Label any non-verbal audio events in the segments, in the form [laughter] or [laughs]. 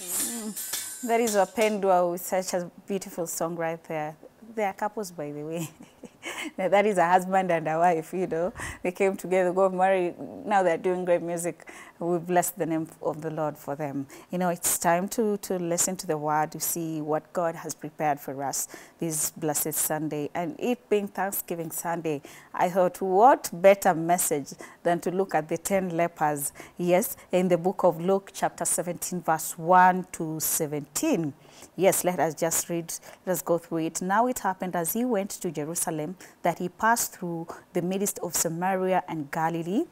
Mm. That is Wapendwa with such a beautiful song right there. They are couples, by the way. [laughs] [laughs] that is a husband and a wife, you know. They came together, got married. Now they're doing great music. We bless the name of the Lord for them. You know, it's time to, to listen to the word, to see what God has prepared for us this blessed Sunday. And it being Thanksgiving Sunday, I thought, what better message than to look at the 10 lepers? Yes, in the book of Luke, chapter 17, verse 1 to 17. Yes, let us just read, let us go through it. Now it happened as he went to Jerusalem that that he passed through the midst of Samaria and Galilee.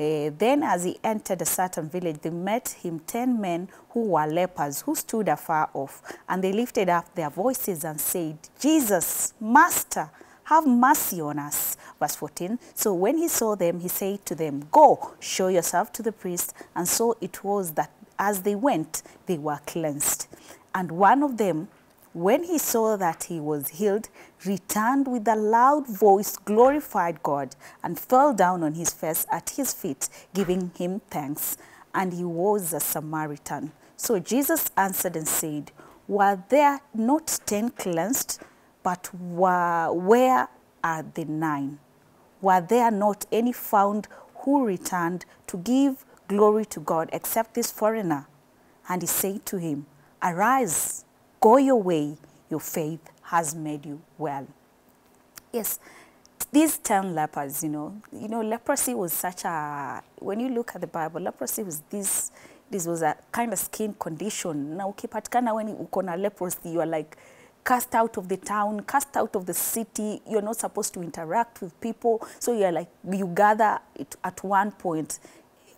Uh, then as he entered a certain village, they met him ten men who were lepers, who stood afar off. And they lifted up their voices and said, Jesus, Master, have mercy on us. Verse 14, so when he saw them, he said to them, Go, show yourself to the priest. And so it was that as they went, they were cleansed. And one of them, when he saw that he was healed, returned with a loud voice, glorified God, and fell down on his face at his feet, giving him thanks. And he was a Samaritan. So Jesus answered and said, Were there not ten cleansed, but were, where are the nine? Were there not any found who returned to give glory to God except this foreigner? And he said to him, Arise Go your way, your faith has made you well. Yes, these 10 lepers, you know, you know, leprosy was such a, when you look at the Bible, leprosy was this, this was a kind of skin condition. Now, ukipatikana when you a leprosy, you are like cast out of the town, cast out of the city. You're not supposed to interact with people. So you're like, you gather it at one point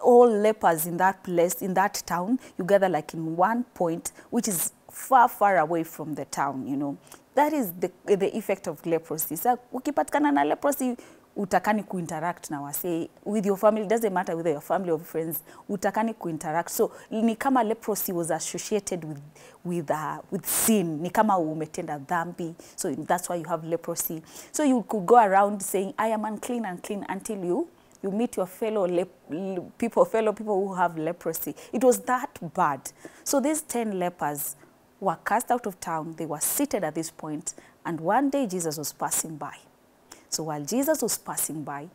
all lepers in that place, in that town, you gather like in one point, which is far far away from the town you know that is the, the effect of leprosy sa ukipatikana na leprosy utakani kuinteract na wasee with your family doesn't matter whether your family or friends utakani kuinteract so ni kama leprosy was associated with with uh, with sin ni kama umetenda dhambi so that's why you have leprosy so you could go around saying i am unclean unclean until you you meet your fellow people fellow people who have leprosy it was that bad so these 10 lepers were cast out of town. They were seated at this point, and one day Jesus was passing by. So while Jesus was passing by,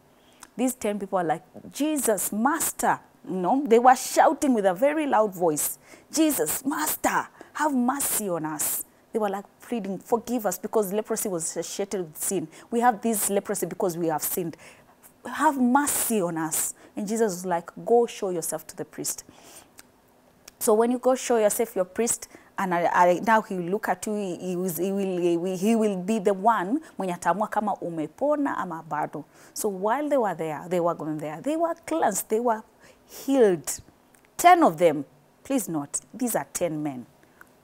these 10 people are like, Jesus, Master. You know, they were shouting with a very loud voice, Jesus, Master, have mercy on us. They were like pleading, forgive us because leprosy was associated with sin. We have this leprosy because we have sinned. Have mercy on us. And Jesus was like, go show yourself to the priest. So when you go show yourself your priest, and I, now he will look at you he, was, he, will, he will be the one mwenye ataamua kama umepona ama bado so while they were there they were going there they were cleansed they were healed ten of them please note these are ten men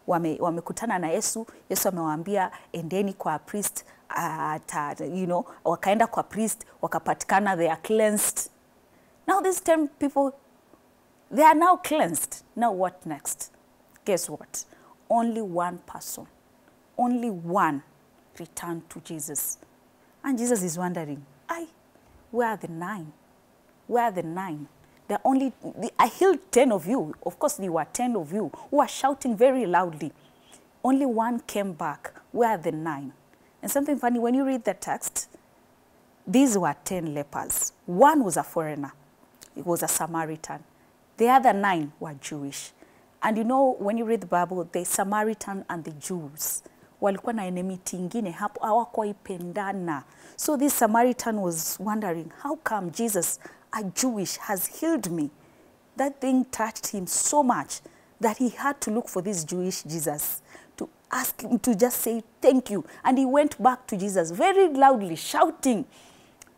wamekutana wame na Yesu. Yesu amewaambia endeni kwa priest uh, ta, you know, wakaenda kwa priest wakapatikana, they are cleansed. Now these ten people they are now cleansed. Now what next? Guess what? only one person, only one returned to Jesus. And Jesus is wondering, I, where are the nine? Where are the nine? There are only, the, I healed 10 of you. Of course, there were 10 of you who are shouting very loudly. Only one came back. Where are the nine? And something funny, when you read the text, these were 10 lepers. One was a foreigner. It was a Samaritan. The other nine were Jewish. And you know, when you read the Bible, the Samaritan and the Jews walikuwa na enmity ingine hapo, hawakuipendana. So this Samaritan was wondering, how come Jesus, a Jewish, has healed me? That thing touched him so much that he had to look for this Jewish Jesus to ask him to just say thank you. And he went back to Jesus very loudly, shouting,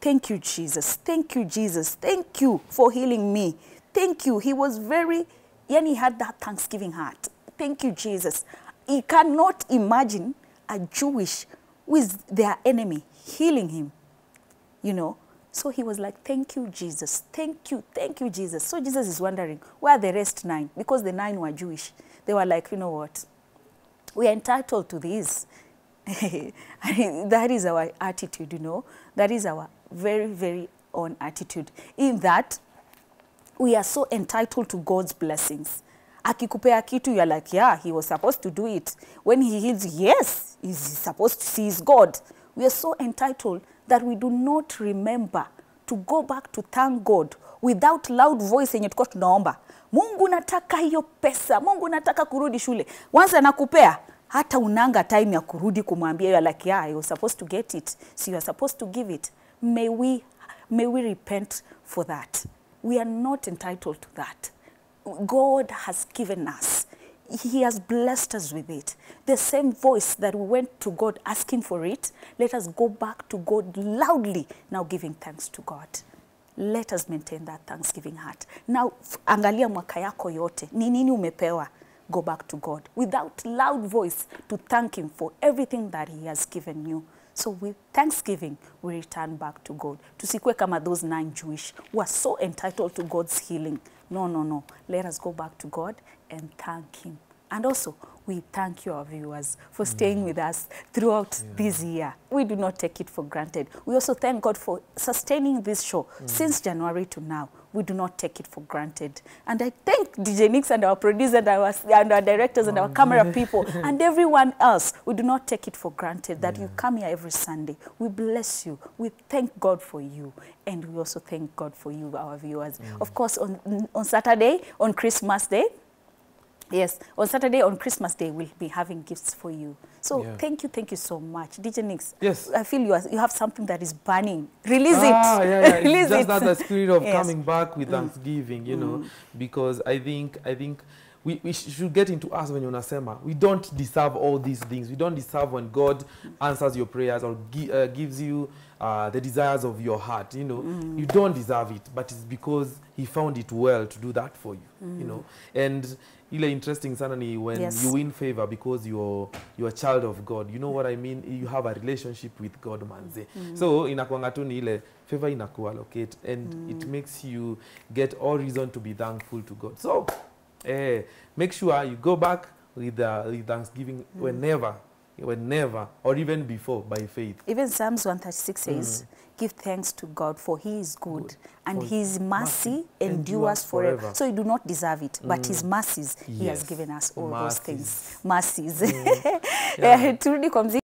thank you, Jesus. Thank you, Jesus. Thank you for healing me. Thank you. He was very yani he had that thanksgiving heart. Thank you, Jesus. He cannot imagine a Jewish with their enemy healing him, you know. So he was like, thank you, Jesus. Thank you, thank you, Jesus. So Jesus is wondering, where are the rest nine? Because the nine were Jewish. They were like, you know what? We are entitled to this. [laughs] that is our attitude, you know. That is our very, very own attitude. In that, we are so entitled to God's blessings. Akikupea kitu are like, yeah, he was supposed to do it. When he heals, yes, he's supposed to see his God. We are so entitled that we do not remember to go back to thank God without loud voice yenye tulikuwa tunaomba. Mungu nataka hiyo pesa, Mungu nataka kurudi shule. Once anakupea hata unanga time ya kurudi kumwambia are like yeah, you are supposed to get it, so you are supposed to give it. May we, may we repent for that. We are not entitled to that. God has given us. He has blessed us with it. The same voice that we went to God asking for it, let us go back to God loudly, now giving thanks to God. Let us maintain that thanksgiving heart. Now angalia mwaka yako yote, ni nini umepewa? Go back to God without loud voice to thank him for everything that he has given you. So with thanksgiving, we return back to God. to Tusikwe kama those nine jewish who are so entitled to God's healing. No, no, no. Let us go back to God and thank him. And also, we thank you, our viewers, for staying mm. with us throughout yeah. this year. We do not take it for granted. We also thank God for sustaining this show mm. since January to now we do not take it for granted. And I thank DJ Nix and our producer and our, and our directors and oh, our camera yeah. people [laughs] and everyone else. We do not take it for granted that yeah. you come here every Sunday. We bless you. We thank God for you. And we also thank God for you, our viewers. Mm. Of course, on, on Saturday, on Christmas Day, Yes, on Saturday, on Christmas Day, we'll be having gifts for you. So yeah. thank you, thank you so much. DJ Nix, yes. I feel you, are, you have something that is burning. Release ah, it. Yeah, yeah. [laughs] Release just it. that the spirit of yes. coming back with mm. thanksgiving, you mm. know, because I think, I think, we, we should get into us when unasema we don't deserve all these things we don't deserve when god mm. answers your prayers or gi uh, gives you uh, the desires of your heart. You know, mm. you don't deserve it, but it's because he found it well to do that for you. Mm. You know, and ile interesting sana ni when yes. you win favor because you're you're a child of God. You know what I mean? You have a relationship with God manze. Mm. So inakuanga tu ni ile favor inaku allocate and mm. it makes you get all reason to be thankful to God. So eh, make sure you go back with, uh, with thanksgiving mm. whenever You were never, or even before, by faith. Even Psalms 136 hmm. says, mm. Give thanks to God, for he is good, good. and for his mercy, mercy endures, forever. forever. So you do not deserve it, mm. but his hmm. mercies, yes. he has given us all mercies. those things. Mercies. Mm. [laughs] Yeah. comes in.